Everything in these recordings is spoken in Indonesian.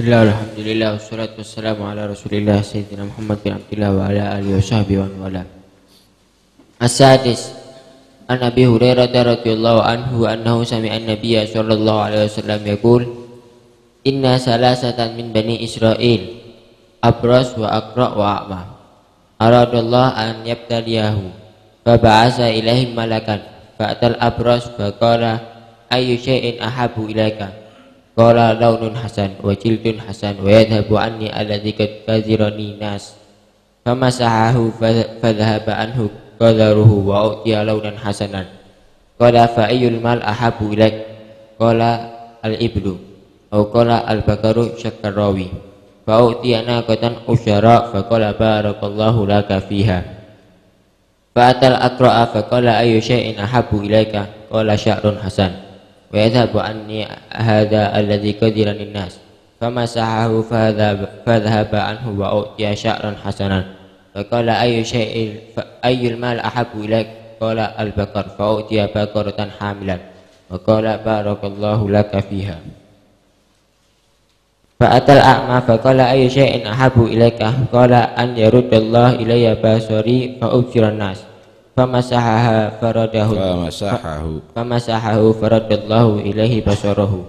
Bismillah, alhamdulillah, wassalatu wassalamu ala rasulillah Sayyidina Muhammad bin Abdullah wa ala alihi wa sahbihi wa wala As-sadis An Abi Hurairah radhiyallahu anhu annahu sami'a an-nabiyya sallallahu alaihi wasallam yaqul Inna salasatan min bani Israel Abras wa akra wa a'ma Aradallah an yabtaliyahu Faba'asa ilaihim malakan Fa'atal abras faqala Ayyu syai'in ahabu ilaika قال لون حسن وجلد حسن ويذهب عني الذي قد كذرني ناس فمسحه فذهب عنه قدره وأعطي لونا حسنا قال فأي المال أحب إليك قال الإبل أو قال البقر شك الراوي فأعطي ناقة أشراء فقال بارك الله لك فيها فأتى الأقرأ فقال أي شيء أحب إليك قال شعر حسن ويذهب عني هذا الذي كدر للناس فمسحه فذهب, فذهب عنه وأؤتي شعرا حسنا فقال أي شيء أي المال أحب إليك قال البقر فأؤتي بقرة حاملا وقال بارك الله لك فيها فأتى الأعمى فقال أي شيء أحب إليك قال أن يرد الله إلي بصري فأبصر الناس famasahaha faradahu famasahahu famasahahu faradallahu ilaihi basarahu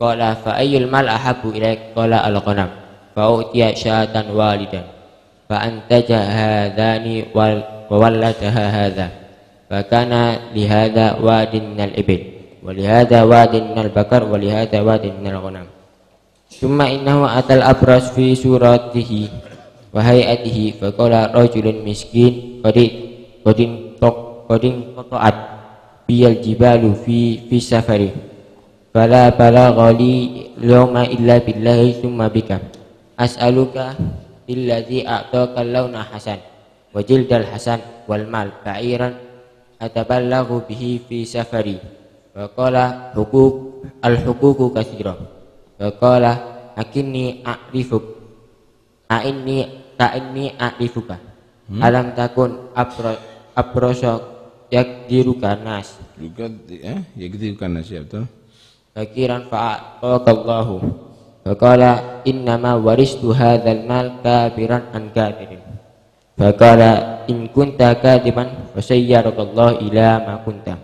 qala fa ayyul mal ahabbu ilaik qala al ghanam fa utiya syatan walidan fa antaja hadani wal wa walladaha hadha fa kana li hadha wadin min al ibil wa li hadha wadin min al bakar wa li hadha wadin min al ghanam thumma innahu atal abras fi suratihi wa hayatihi fa qala rajulun miskin Kodin tok kodin qata'at biyal jibalu fi fi safari fala balagha li yawma illa billahi summa bika as'aluka billadhi a'taka launa hasan wa jildal hasan wal mal ba'iran ataballaghu bihi fi safari wa qala hukuk al hukuku katsira wa qala akinni a'rifuk a'inni ta'inni a'rifuka hmm? alam takun abra abrosok yak nas juga ya eh, yakdirukan nas ya betul fakiran fa'atakallahu faqala innama tuha dan mal kabiran angka ini bakala in kunta kadiban fasayyarakallahu ila ma kunta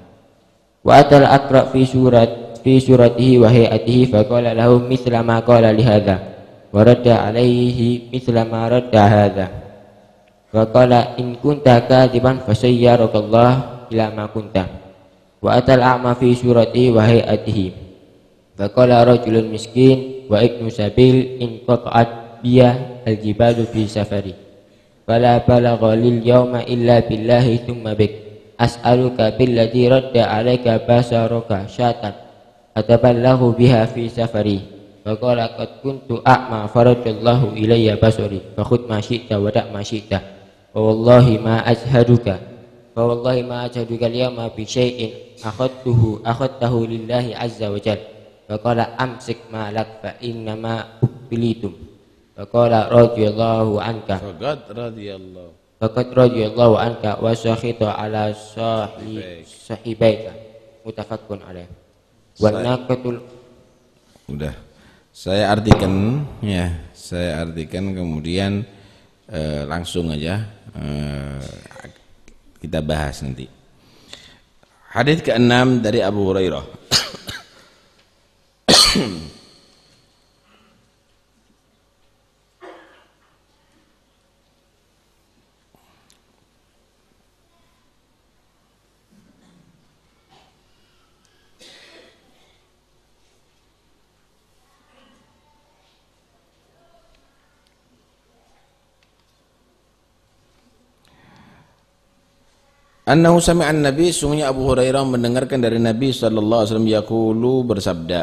wa atal akra fi surat fi suratihi wa hayatihi faqala lahu mislama kala lihada alaihi mislama ma radda wa qala in kunta kadiban fasayyarukallah ila ma kunta wa atal a'ma fi surati wa hayatihi wa qala rajulun miskin wa ibnu sabil in qat'at biya al-jibalu fi safari fala balagha lil yawma illa billahi thumma bik as'aluka billadhi radda alayka basaraka syatan ataballahu biha fi safari Faqala qad kuntu a'ma faradallahu ilayya basari fa khudh ma syi'ta wa da' ma syi'ta wallahi ma ajhaduka wallahi ma ajhaduka liya ma bi syai'in Akhattuhu akhattahu lillahi azza wa jal Faqala amsik malak fa innama ubilitum. Faqala radhiyallahu anka. Faqad radhiyallahu. Faqad radiyallahu anka wa sakhita ala sahi sahibaika. Mutafakkun alaih. Wa naqatul Udah. Saya artikan ya, saya artikan kemudian eh, langsung aja Eh, kita bahas nanti. Hadis ke-6 dari Abu Hurairah. Annahu sami'an Nabi sungguhnya Abu Hurairah mendengarkan dari Nabi saw. alaihi bersabda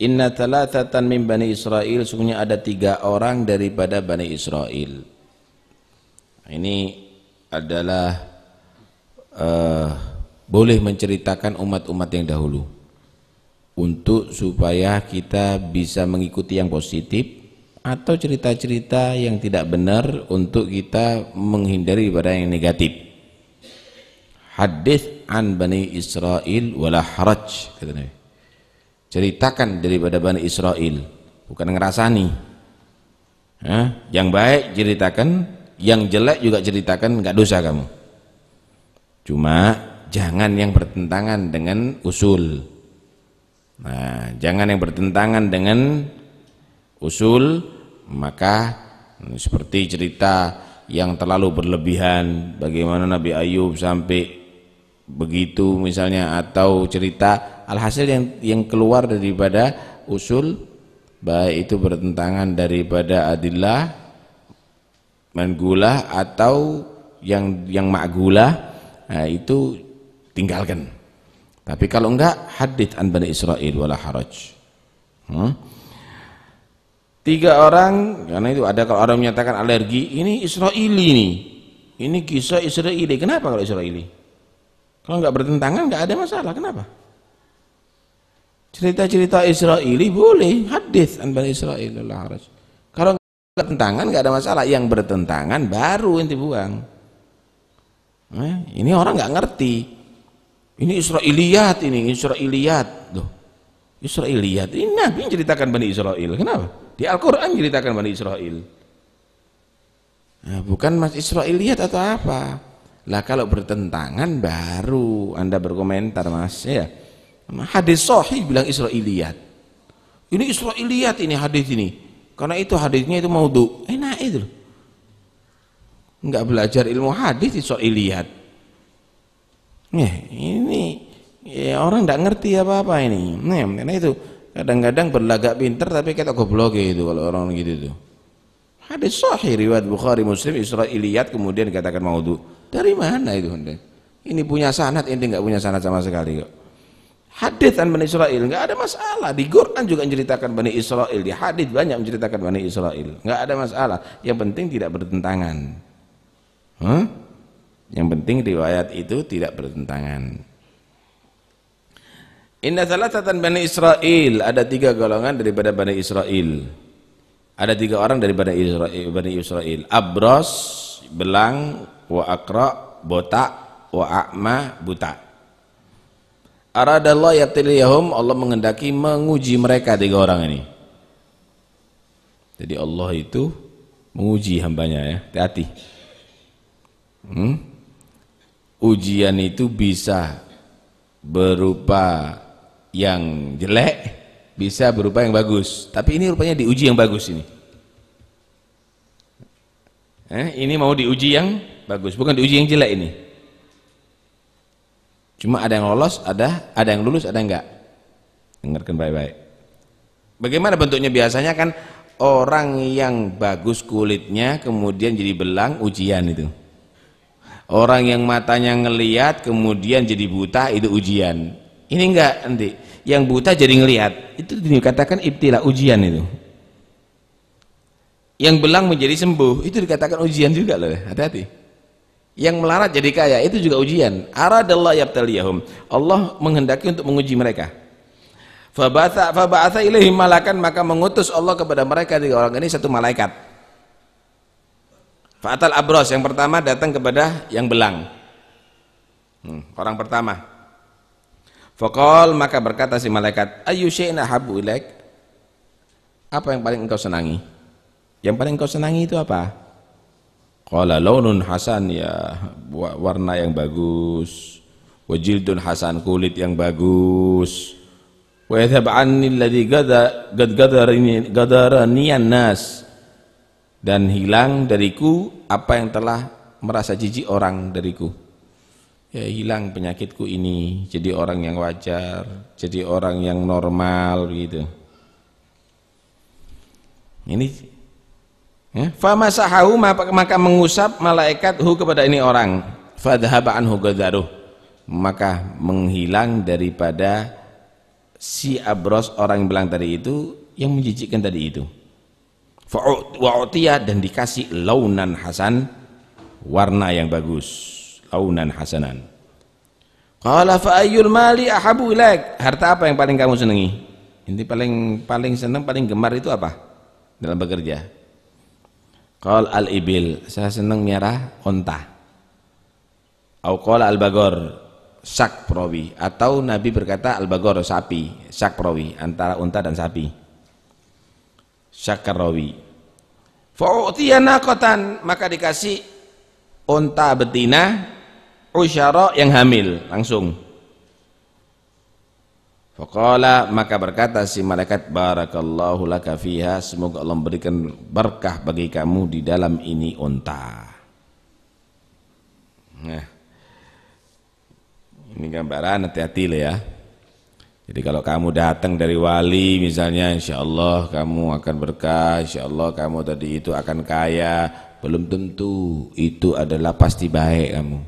Inna talatatan min Bani Israel sungguhnya ada tiga orang daripada Bani Israel Ini adalah uh, boleh menceritakan umat-umat yang dahulu untuk supaya kita bisa mengikuti yang positif atau cerita-cerita yang tidak benar untuk kita menghindari pada yang negatif hadith an Bani Israel wala haraj kata Nabi ceritakan daripada Bani Israel bukan ngerasani Hah? yang baik ceritakan yang jelek juga ceritakan nggak dosa kamu cuma jangan yang bertentangan dengan usul nah jangan yang bertentangan dengan usul maka seperti cerita yang terlalu berlebihan bagaimana Nabi Ayub sampai begitu misalnya atau cerita alhasil yang yang keluar daripada usul baik itu bertentangan daripada adillah mangulah atau yang yang makgulah nah itu tinggalkan tapi kalau enggak hadith an bani Israel wala haraj hmm? tiga orang karena itu ada kalau orang menyatakan alergi ini Israeli ini ini kisah Israeli kenapa kalau Israeli kalau nggak bertentangan nggak ada masalah. Kenapa? Cerita-cerita Israili boleh hadis anban Israel Allah harus. Kalau nggak bertentangan nggak ada masalah. Yang bertentangan baru inti buang. Eh, ini orang nggak ngerti. Ini Israiliyat ini Israiliyat tuh. Israiliyat ini Nabi ceritakan Bani Israel. Kenapa? Di Al-Qur'an ceritakan Bani Israel. Nah, bukan Mas Israiliyat atau apa? Lah kalau bertentangan baru Anda berkomentar Mas ya. Hadis sahih bilang Israiliyat. Ini Israiliyat ini hadis ini. Karena itu hadisnya itu maudhu. Enak itu Enggak belajar ilmu hadis Israiliyat. Nih, ini ya orang enggak ngerti apa-apa ini. Nih, karena itu kadang-kadang berlagak pinter tapi kita goblok gitu kalau orang gitu tuh. Hadis sahih riwayat Bukhari Muslim Israiliyat kemudian dikatakan maudhu dari mana itu Honda? Ini punya sanat, ini nggak punya sanat sama sekali kok. Hadis dan Bani Israel nggak ada masalah. Di Quran juga menceritakan Bani Israel, di hadis banyak menceritakan Bani Israel. Nggak ada masalah. Yang penting tidak bertentangan. Huh? Yang penting riwayat itu tidak bertentangan. Inna salatatan Bani Israel Ada tiga golongan daripada Bani Israel Ada tiga orang daripada Israel, Bani Israel Abros, Belang, wa akra botak wa akma buta aradallah yatiliyahum Allah mengendaki menguji mereka tiga orang ini jadi Allah itu menguji hambanya ya hati-hati hmm? ujian itu bisa berupa yang jelek bisa berupa yang bagus tapi ini rupanya diuji yang bagus ini eh, ini mau diuji yang bagus bukan diuji yang jelek ini cuma ada yang lolos ada ada yang lulus ada yang enggak dengarkan baik-baik bagaimana bentuknya biasanya kan orang yang bagus kulitnya kemudian jadi belang ujian itu orang yang matanya ngelihat kemudian jadi buta itu ujian ini enggak nanti yang buta jadi ngelihat itu dikatakan ibtila ujian itu yang belang menjadi sembuh itu dikatakan ujian juga loh hati-hati yang melarat jadi kaya itu juga ujian aradallahu yabtaliyahum Allah menghendaki untuk menguji mereka fabatha fabatha ilaihi malakan maka mengutus Allah kepada mereka tiga orang ini satu malaikat Fa'atal abros yang pertama datang kepada yang belang hmm, orang pertama Fokol maka berkata si malaikat ayu syai'na habu ilaik apa yang paling engkau senangi yang paling engkau senangi itu apa Qala launun hasan ya warna yang bagus. Wajildun hasan kulit yang bagus. Wa yadhhab anni alladhi gada gad gada gadarani nas dan hilang dariku apa yang telah merasa jijik orang dariku. Ya hilang penyakitku ini jadi orang yang wajar, jadi orang yang normal gitu. Ini Ya, famasahahu maka mengusap malaikat hu kepada ini orang. Fadhhaba anhu gadaruh. Maka menghilang daripada si abros orang yang bilang tadi itu yang menjijikkan tadi itu. Wa'utiyah dan dikasih launan hasan warna yang bagus. Launan hasanan. Qala fa ayyul mali ahabu ilaik? Harta apa yang paling kamu senangi? Ini paling paling senang paling gemar itu apa? Dalam bekerja Qal al-ibil, saya senang miarah onta. Au qala al-bagor, sak perawi atau Nabi berkata al-bagor sapi, sak perawi antara unta dan sapi. Sak rawi. Fa'utiya naqatan, maka dikasih unta betina usyara yang hamil langsung Faqala maka berkata si malaikat barakallahu laka fiha semoga Allah memberikan berkah bagi kamu di dalam ini unta. Nah. Ini gambaran hati-hati lah ya. Jadi kalau kamu datang dari wali misalnya insya Allah kamu akan berkah, insya Allah kamu tadi itu akan kaya, belum tentu itu adalah pasti baik kamu.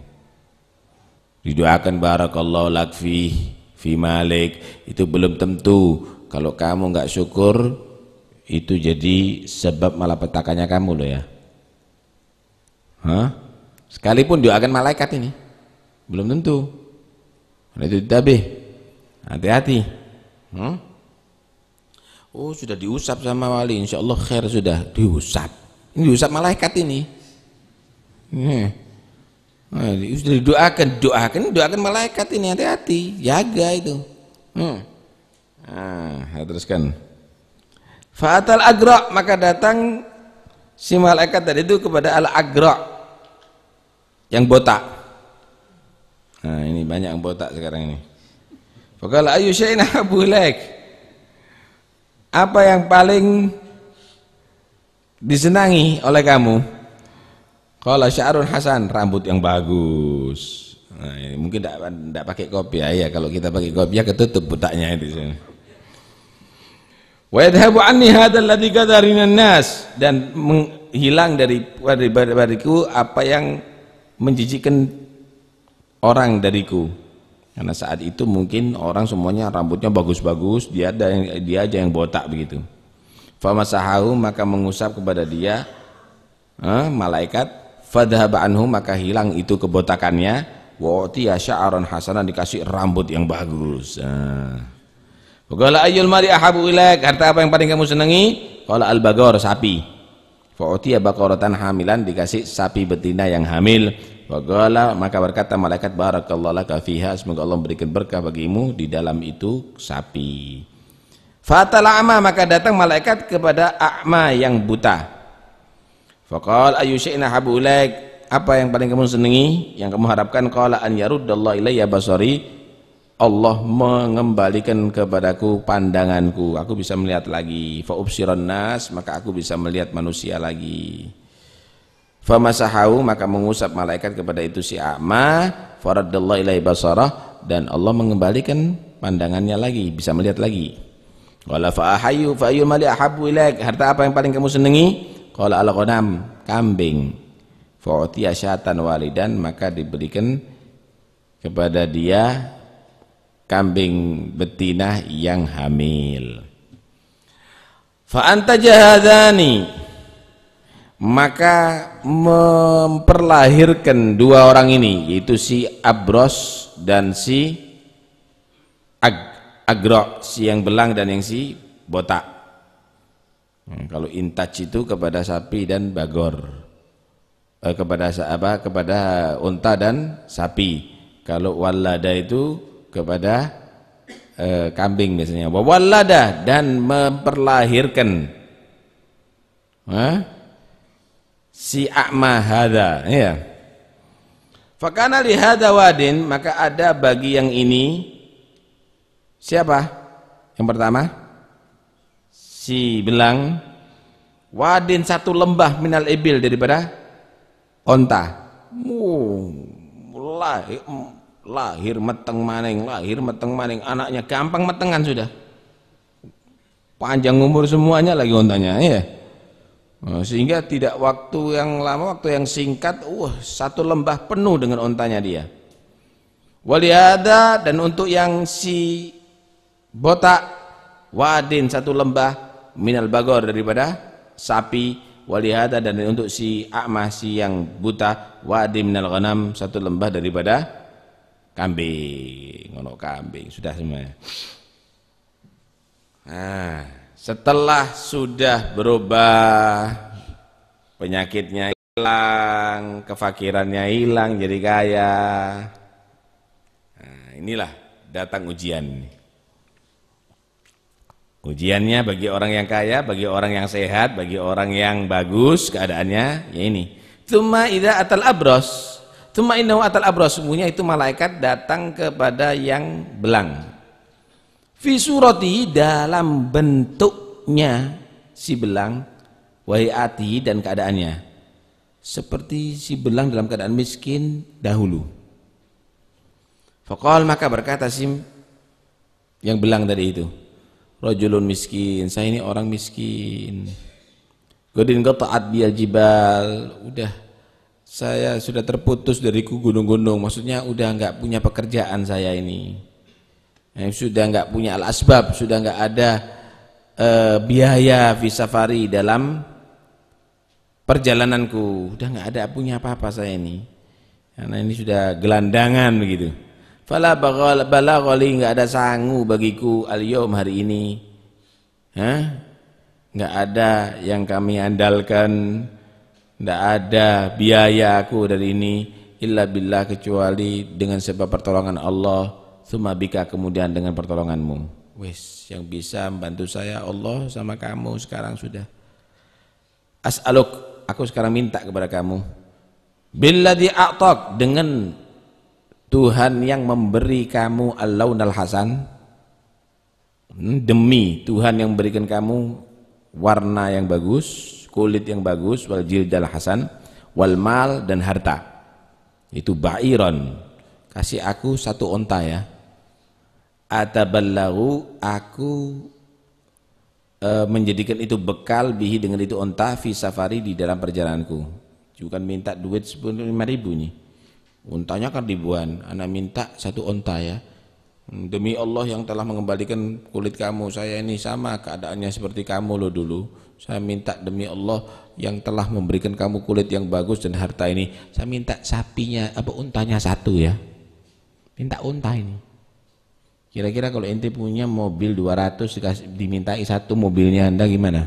Didoakan barakallahu lakfih fi malik itu belum tentu kalau kamu nggak syukur itu jadi sebab malapetakannya kamu loh ya Hah? sekalipun doakan malaikat ini belum tentu itu tapi hati-hati hmm? oh sudah diusap sama wali insya Allah khair sudah diusap ini diusap malaikat ini hmm. Nah, sudah didoakan, doakan, doakan malaikat ini hati-hati, jaga itu. Hmm. Nah, teruskan. Fa'atal agra maka datang si malaikat tadi itu kepada al agra yang botak. Nah, ini banyak yang botak sekarang ini. Fakala ayu syaina bulek. Apa yang paling disenangi oleh kamu? Kalau syarun hasan rambut yang bagus. Nah, ini mungkin tidak tidak pakai kopi ya. Kalau kita pakai kopi ya ketutup butaknya itu. Wa yadhhabu anni hadzal dari nenas nas dan menghilang dari dariku apa yang menjijikkan orang dariku. Karena saat itu mungkin orang semuanya rambutnya bagus-bagus, dia ada yang, dia aja yang botak begitu. Famasahahu maka mengusap kepada dia eh, malaikat fadhhab anhu maka hilang itu kebotakannya wa utiya sya'ran hasanan dikasih rambut yang bagus nah. Qala ayyul mari ahabu ilaik harta apa yang paling kamu senangi qala al bagor sapi fa utiya baqaratan hamilan dikasih sapi betina yang hamil Qala maka berkata malaikat barakallahu laka fiha semoga Allah memberikan berkah bagimu di dalam itu sapi. Fatal a'ma maka datang malaikat kepada a'ma yang buta. Faqal ayu syai'na habu ilaik? Apa yang paling kamu senangi? Yang kamu harapkan qala an yaruddallahu ilayya basari. Allah mengembalikan kepadaku pandanganku. Aku bisa melihat lagi. Fa ubsiran nas, maka aku bisa melihat manusia lagi. Fa masahau maka mengusap malaikat kepada itu si a'ma, faraddallahu ilaihi basarah dan Allah mengembalikan pandangannya lagi, bisa melihat lagi. Wala fa ahayyu fa ayyul mali ahabbu ilaik? Harta apa yang paling kamu senangi? Kalau al-ghanam, kambing. Fa'utiya syatan walidan, maka diberikan kepada dia kambing betina yang hamil. anta jahadani, maka memperlahirkan dua orang ini, yaitu si Abros dan si Ag Agro, si yang belang dan yang si botak Hmm, kalau intaj itu kepada sapi dan bagor. Eh, kepada apa? Kepada unta dan sapi. Kalau walada itu kepada eh, kambing biasanya. Walada dan memperlahirkan. eh? Si akma ya. Fakana lihada wadin, maka ada bagi yang ini siapa? Yang pertama? si belang wadin satu lembah minal ibil daripada onta Mulai lahir, mm, lahir meteng maning lahir meteng maning anaknya gampang metengan sudah panjang umur semuanya lagi ontanya ya sehingga tidak waktu yang lama waktu yang singkat uh satu lembah penuh dengan ontanya dia waliada dan untuk yang si botak wadin satu lembah minal bagor daripada sapi walihada dan untuk si akmah si yang buta wadi minal ghanam satu lembah daripada kambing ngono kambing sudah semua nah setelah sudah berubah penyakitnya hilang kefakirannya hilang jadi kaya nah, inilah datang ujian ini. Ujiannya bagi orang yang kaya, bagi orang yang sehat, bagi orang yang bagus keadaannya, ya ini. Tuma ida atal abros, tuma inau atal abros, semuanya itu malaikat datang kepada yang belang. roti dalam bentuknya si belang, wa'iati dan keadaannya. Seperti si belang dalam keadaan miskin dahulu. Fakal maka berkata sim yang belang dari itu Rojulun miskin saya ini orang miskin godin taat dia jibal udah saya sudah terputus dariku gunung-gunung maksudnya udah nggak punya pekerjaan saya ini Eh, sudah nggak punya al asbab sudah nggak ada eh, biaya safari dalam perjalananku udah nggak ada punya apa-apa saya ini karena ini sudah gelandangan begitu Fala bagal kali enggak ada sangu bagiku al-yaum hari ini. Hah? Enggak ada yang kami andalkan. Enggak ada biaya aku dari ini illa billah kecuali dengan sebab pertolongan Allah, summa bika kemudian dengan pertolonganmu. Wes yang bisa membantu saya Allah sama kamu sekarang sudah. As'aluk, aku sekarang minta kepada kamu. Billadhi a'tak dengan Tuhan yang memberi kamu al-launal hasan hmm, demi Tuhan yang memberikan kamu warna yang bagus kulit yang bagus wal jildal hasan wal mal dan harta itu ba'iron kasih aku satu onta ya ataballahu aku e, menjadikan itu bekal bihi dengan itu onta fi safari di dalam perjalananku bukan minta duit lima ribu nih untanya kan ribuan anak minta satu unta ya demi Allah yang telah mengembalikan kulit kamu saya ini sama keadaannya seperti kamu loh dulu saya minta demi Allah yang telah memberikan kamu kulit yang bagus dan harta ini saya minta sapinya apa untanya satu ya minta unta ini kira-kira kalau inti punya mobil 200 dikasih, dimintai satu mobilnya anda gimana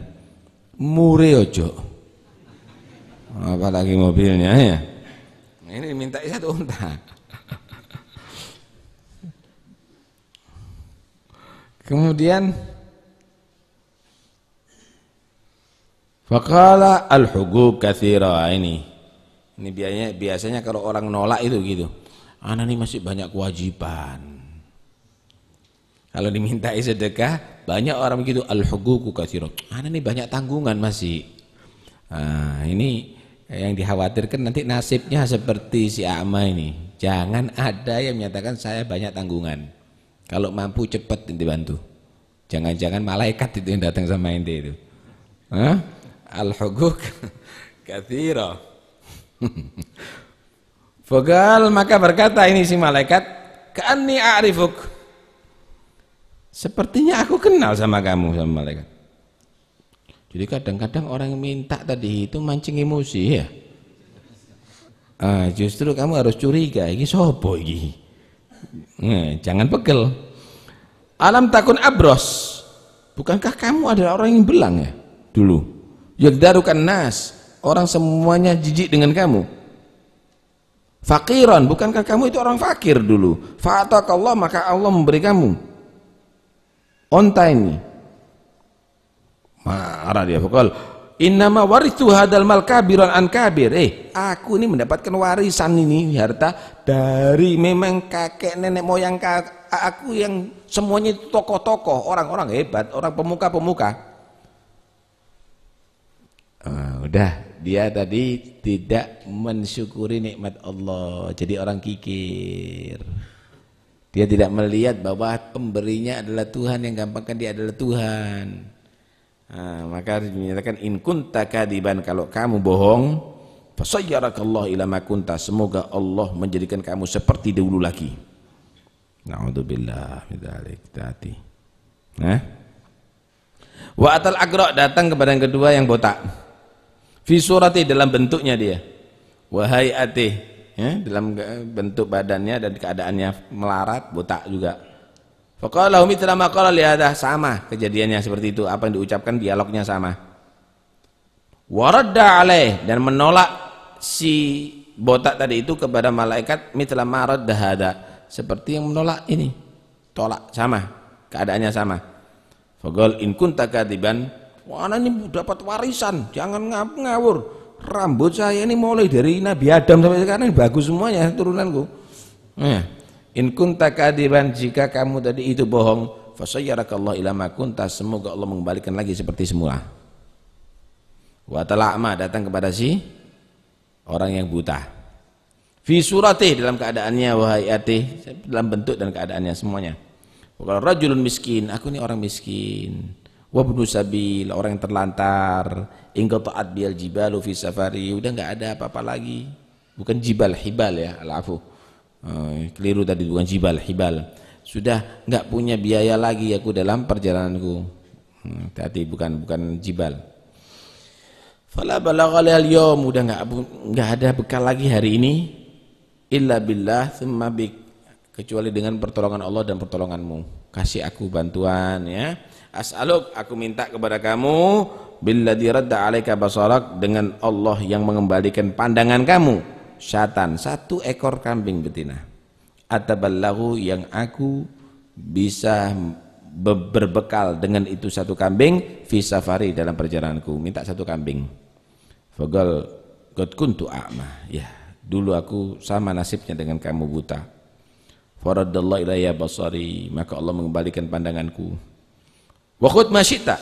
mure ojo apalagi mobilnya ya ini minta satu ya, unta. Kemudian Fakala al-hugub kathira ini. Ini biasanya, biasanya kalau orang nolak itu gitu. Anak ini masih banyak kewajiban. Kalau diminta sedekah, banyak orang begitu al hugub kathira. Anak ini banyak tanggungan masih. Nah, ini yang dikhawatirkan nanti nasibnya seperti si Ama ini jangan ada yang menyatakan saya banyak tanggungan kalau mampu cepat dibantu jangan-jangan malaikat itu yang datang sama inti itu Hah? al-huguk kathira Fogal maka berkata ini si malaikat Ka'anni a'rifuk Sepertinya aku kenal sama kamu sama malaikat jadi kadang-kadang orang yang minta tadi itu mancing emosi ya. Ah, justru kamu harus curiga, ini sopo ini. Nah, jangan pegel. Alam takun abros. Bukankah kamu adalah orang yang belang ya dulu? darukan nas. Orang semuanya jijik dengan kamu. Fakiran, bukankah kamu itu orang fakir dulu? Allah maka Allah memberi kamu. On time marah dia fakal innama warithu hadal mal kabiran an kabir eh aku ini mendapatkan warisan ini harta dari memang kakek nenek moyang aku yang semuanya itu tokoh-tokoh orang-orang hebat orang pemuka-pemuka uh, udah dia tadi tidak mensyukuri nikmat Allah jadi orang kikir dia tidak melihat bahwa pemberinya adalah Tuhan yang gampangkan dia adalah Tuhan Nah, maka dinyatakan in kunta kadiban kalau kamu bohong fasayyarakallahu ila ma kunta semoga Allah menjadikan kamu seperti dulu lagi. Nauzubillah min dzalik hati. Nah. Wa atal aqra datang kepada yang kedua yang botak. Fi surati dalam bentuknya dia. Wahai hayati ya, dalam eh, bentuk badannya dan keadaannya melarat botak juga Faqala hum mithla ma qala sama kejadiannya seperti itu apa yang diucapkan dialognya sama. Waradda alaih dan menolak si botak tadi itu kepada malaikat mitra ma dahada seperti yang menolak ini. Tolak sama, keadaannya sama. Faqal in kunta kadiban wah ini dapat warisan, jangan ngawur. Rambut saya ini mulai dari Nabi Adam sampai sekarang ini bagus semuanya turunanku. Nah. Iya. In kunta kadiban jika kamu tadi itu bohong, Allah ila ma kunta, semoga Allah mengembalikan lagi seperti semula. Wa tala'ma datang kepada si orang yang buta. Fi surati dalam keadaannya wahai atih, dalam bentuk dan keadaannya semuanya. Wa rajulun miskin, aku ini orang miskin. Wa ibnu sabil, orang yang terlantar. qata'at bil jibalu fi safari, udah enggak ada apa-apa lagi. Bukan jibal hibal ya, alafu Eh, keliru tadi bukan jibal hibal sudah nggak punya biaya lagi aku dalam perjalananku hmm, tadi bukan bukan jibal fala balaghal al-yawm udah nggak nggak ada bekal lagi hari ini illa billah thumma bik kecuali dengan pertolongan Allah dan pertolonganmu kasih aku bantuan ya as'aluk aku minta kepada kamu billadzi radda 'alaika basarak dengan Allah yang mengembalikan pandangan kamu syatan, satu ekor kambing betina. Ataballahu yang aku bisa berbekal dengan itu satu kambing fi safari dalam perjalananku minta satu kambing fagal God kuntu a'ma ya dulu aku sama nasibnya dengan kamu buta faradallahu ilayya basari maka Allah mengembalikan pandanganku wa khud masyita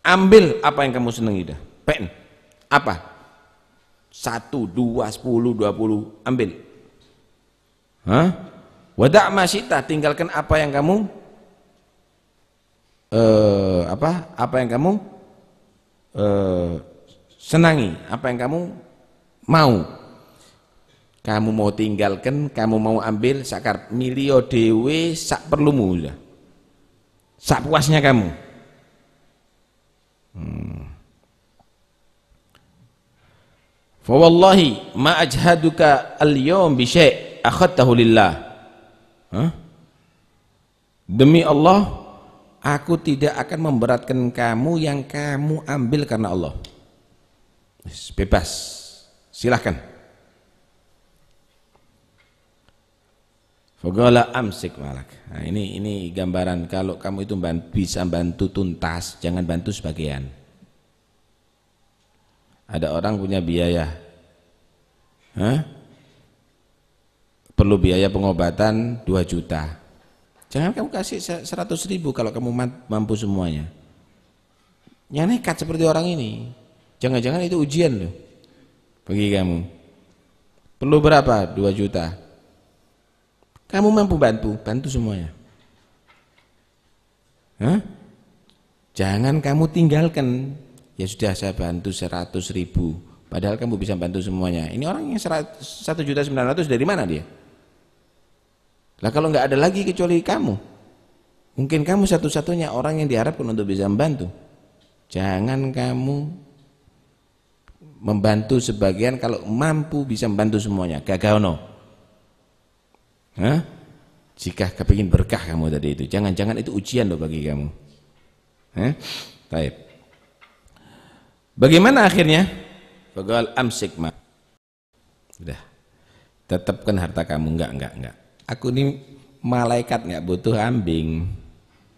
ambil apa yang kamu senangi dah pen apa satu, dua, sepuluh, dua puluh, ambil. Hah? Wadah masyita, tinggalkan apa yang kamu eh, apa apa yang kamu eh, senangi, apa yang kamu mau. Kamu mau tinggalkan, kamu mau ambil sakar milio dewe sak perlu perlumu ya. sak puasnya kamu. Hmm. fa wallahi ma ajhaduka al-yawm bi syai' akhadtahu lillah huh? demi Allah aku tidak akan memberatkan kamu yang kamu ambil karena Allah bebas silahkan Fogala amsik malak. Nah, ini ini gambaran kalau kamu itu bisa bantu tuntas, jangan bantu sebagian. Ada orang punya biaya. Hah? Perlu biaya pengobatan 2 juta. Jangan kamu kasih 100 ribu kalau kamu mampu semuanya. Yang nekat seperti orang ini. Jangan-jangan itu ujian loh. Bagi kamu. Perlu berapa? 2 juta. Kamu mampu bantu, bantu semuanya. Hah? Jangan kamu tinggalkan ya sudah saya bantu 100 ribu padahal kamu bisa bantu semuanya ini orang yang 1 juta 900 dari mana dia lah kalau nggak ada lagi kecuali kamu mungkin kamu satu-satunya orang yang diharapkan untuk bisa membantu jangan kamu membantu sebagian kalau mampu bisa membantu semuanya gagal no Hah? jika kepingin berkah kamu tadi itu jangan-jangan itu ujian loh bagi kamu Hah? Baik. Bagaimana akhirnya? Fagal amsik ma. Udah. Tetapkan harta kamu. Enggak, enggak, enggak. Aku ini malaikat enggak butuh ambing.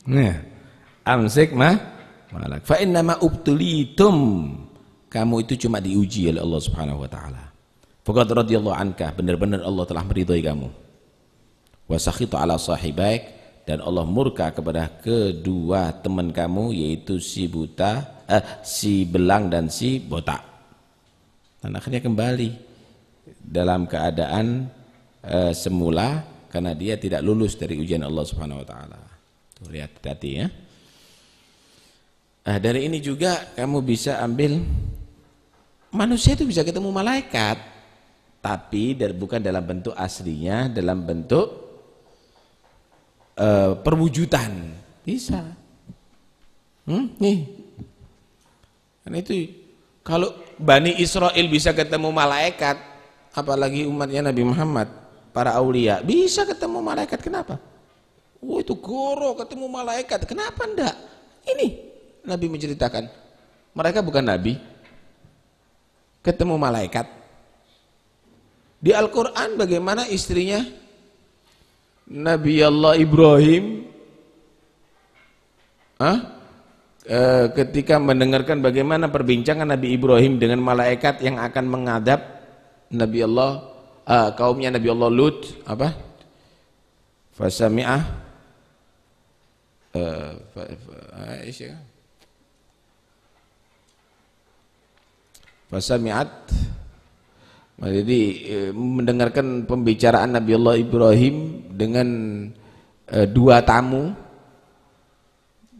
Nah, amsik ma malak. Fa inna ma ubtulitum. Kamu itu cuma diuji oleh Allah Subhanahu wa taala. Faqad radhiyallahu anka, benar-benar Allah telah meridhai kamu. Wa sakhita ala sahibaik dan Allah murka kepada kedua teman kamu yaitu si buta eh, si belang dan si botak dan akhirnya kembali dalam keadaan eh, semula karena dia tidak lulus dari ujian Allah Subhanahu wa taala. Tuh lihat tadi ya. Nah, dari ini juga kamu bisa ambil manusia itu bisa ketemu malaikat tapi dari, bukan dalam bentuk aslinya, dalam bentuk Uh, perwujudan bisa hmm? nih karena itu kalau Bani Israel bisa ketemu malaikat, apalagi umatnya Nabi Muhammad, para aulia, bisa ketemu malaikat kenapa? Oh itu goro ketemu malaikat, kenapa enggak? Ini Nabi menceritakan, mereka bukan Nabi, ketemu malaikat. Di Al-Quran bagaimana istrinya Nabi Allah Ibrahim Hah? Eh, ketika mendengarkan bagaimana perbincangan Nabi Ibrahim dengan malaikat yang akan mengadap Nabi Allah e, kaumnya Nabi Allah Lut apa fasami'ah eh, fasami'at jadi mendengarkan pembicaraan Nabi Allah Ibrahim dengan dua tamu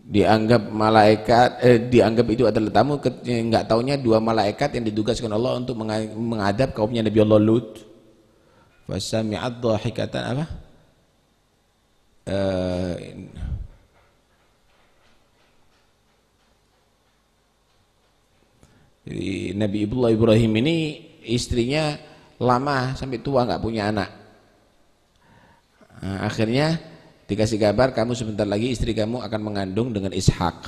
dianggap malaikat eh, dianggap itu adalah tamu nggak taunya dua malaikat yang ditugaskan Allah untuk mengadap kaumnya Nabi Allah Lut fasami'at dhahikatan apa eh, jadi Nabi Ibrahim, Ibrahim ini istrinya lama sampai tua nggak punya anak nah, akhirnya dikasih kabar kamu sebentar lagi istri kamu akan mengandung dengan Ishak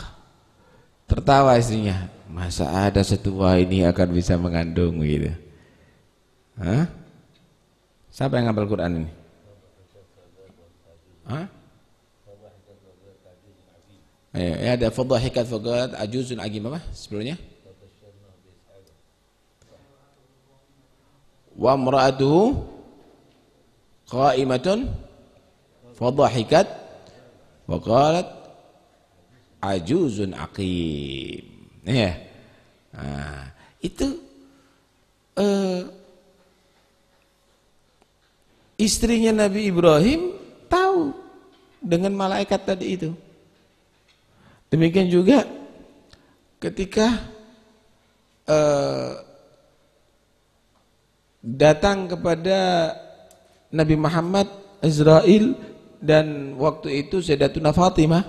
tertawa istrinya masa ada setua ini akan bisa mengandung gitu Hah? siapa yang ngambil Quran ini Hah? Ayo, ya ada fadhah hikat fagat ajuzun agim apa sebelumnya wa imra'atuhu qa'imatun fadhahikat wa qalat ajuzun aqim ya nah, itu uh, istrinya Nabi Ibrahim tahu dengan malaikat tadi itu demikian juga ketika uh, datang kepada Nabi Muhammad Israel dan waktu itu Sayyidatuna Fatimah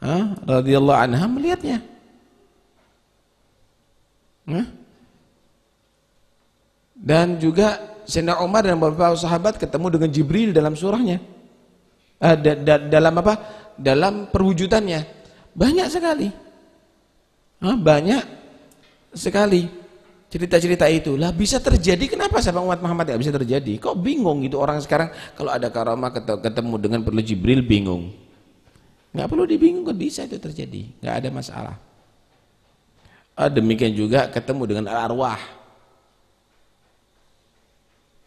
ha? Ah, radhiyallahu anha melihatnya. Ha? Dan juga Sayyidina Umar dan beberapa sahabat ketemu dengan Jibril dalam surahnya. Eh, da, da, dalam apa? Dalam perwujudannya. Banyak sekali. Ha? Banyak sekali cerita-cerita itu lah bisa terjadi kenapa sahabat umat Muhammad tidak bisa terjadi kok bingung gitu orang sekarang kalau ada karamah ketemu dengan perlu Jibril bingung nggak perlu dibingung kok bisa itu terjadi nggak ada masalah eh, demikian juga ketemu dengan arwah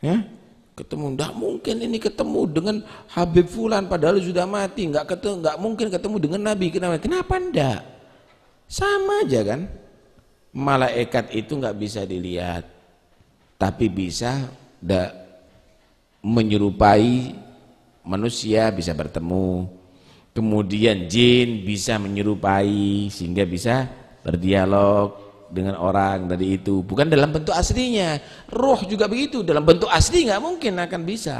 ya ketemu nggak mungkin ini ketemu dengan Habib Fulan padahal sudah mati nggak ketemu nggak mungkin ketemu dengan Nabi kenapa kenapa ndak sama aja kan malaikat itu nggak bisa dilihat tapi bisa da, menyerupai manusia bisa bertemu kemudian jin bisa menyerupai sehingga bisa berdialog dengan orang dari itu bukan dalam bentuk aslinya roh juga begitu dalam bentuk asli nggak mungkin akan bisa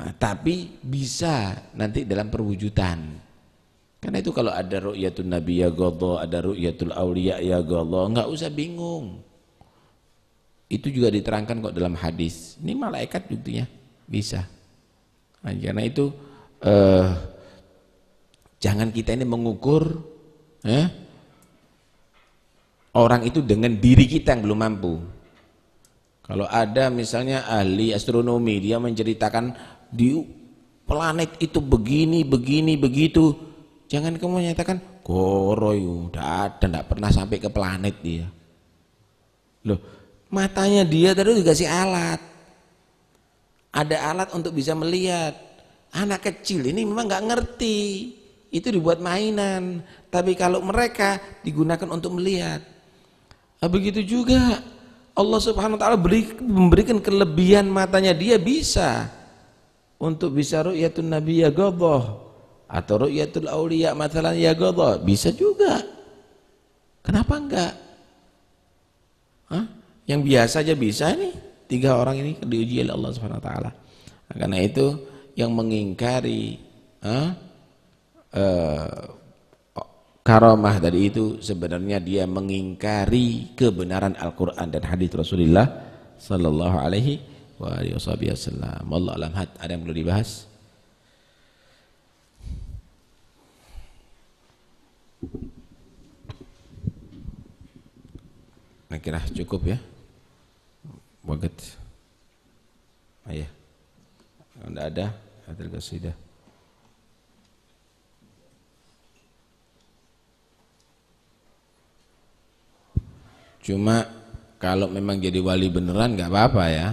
nah, tapi bisa nanti dalam perwujudan karena itu kalau ada ru'yatul nabi ya godo, ada ru'yatul awliya ya godo, nggak usah bingung. Itu juga diterangkan kok dalam hadis. Ini malaikat buktinya bisa. Nah, karena itu eh, jangan kita ini mengukur eh, orang itu dengan diri kita yang belum mampu. Kalau ada misalnya ahli astronomi, dia menceritakan di planet itu begini, begini, begitu, Jangan kamu nyatakan goro yuda ada, tidak pernah sampai ke planet dia. Loh, matanya dia tadi dikasih alat. Ada alat untuk bisa melihat. Anak kecil ini memang nggak ngerti. Itu dibuat mainan. Tapi kalau mereka digunakan untuk melihat. Nah, begitu juga Allah Subhanahu wa taala beri, memberikan kelebihan matanya dia bisa untuk bisa ru'yatun nabi ya goboh atau ru'yatul awliya matalan ya godo bisa juga kenapa enggak Hah? yang biasa aja bisa nih tiga orang ini diuji oleh Allah Subhanahu wa taala nah, karena itu yang mengingkari huh? uh, eh, karomah dari itu sebenarnya dia mengingkari kebenaran Al-Quran dan hadis Rasulullah Sallallahu Alaihi Wasallam. Allah alam had. Ada yang perlu dibahas? Nah kira cukup ya. Baget. Ayah. Kalau tidak ada, hadil sudah. Cuma kalau memang jadi wali beneran nggak apa-apa ya.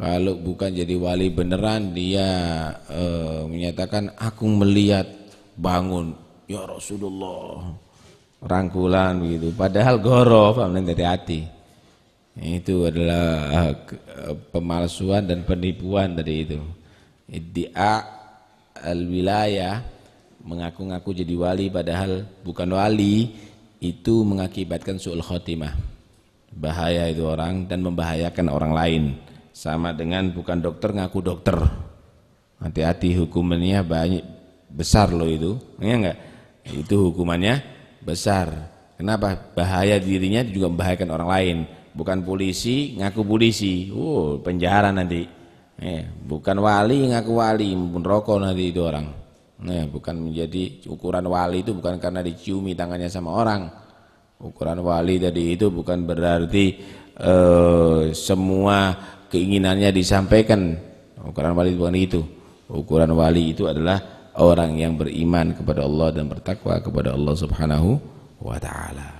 Kalau bukan jadi wali beneran dia e, menyatakan aku melihat bangun ya Rasulullah rangkulan begitu. Padahal gorof paham dari hati. Itu adalah pemalsuan dan penipuan tadi itu. Iddia al-wilayah mengaku-ngaku jadi wali padahal bukan wali itu mengakibatkan su'ul khotimah. Bahaya itu orang dan membahayakan orang lain. Sama dengan bukan dokter ngaku dokter. Hati-hati hukumannya banyak besar loh itu. Enggak iya enggak? Itu hukumannya besar. Kenapa? Bahaya dirinya juga membahayakan orang lain. Bukan polisi, ngaku polisi. Uh, penjara nanti. Eh, bukan wali, ngaku wali. Pun rokok nanti itu orang. Eh, bukan menjadi ukuran wali itu bukan karena diciumi tangannya sama orang. Ukuran wali tadi itu bukan berarti uh, semua keinginannya disampaikan. Ukuran wali bukan itu. Ukuran wali itu adalah orang yang beriman kepada Allah dan bertakwa kepada Allah Subhanahu wa taala.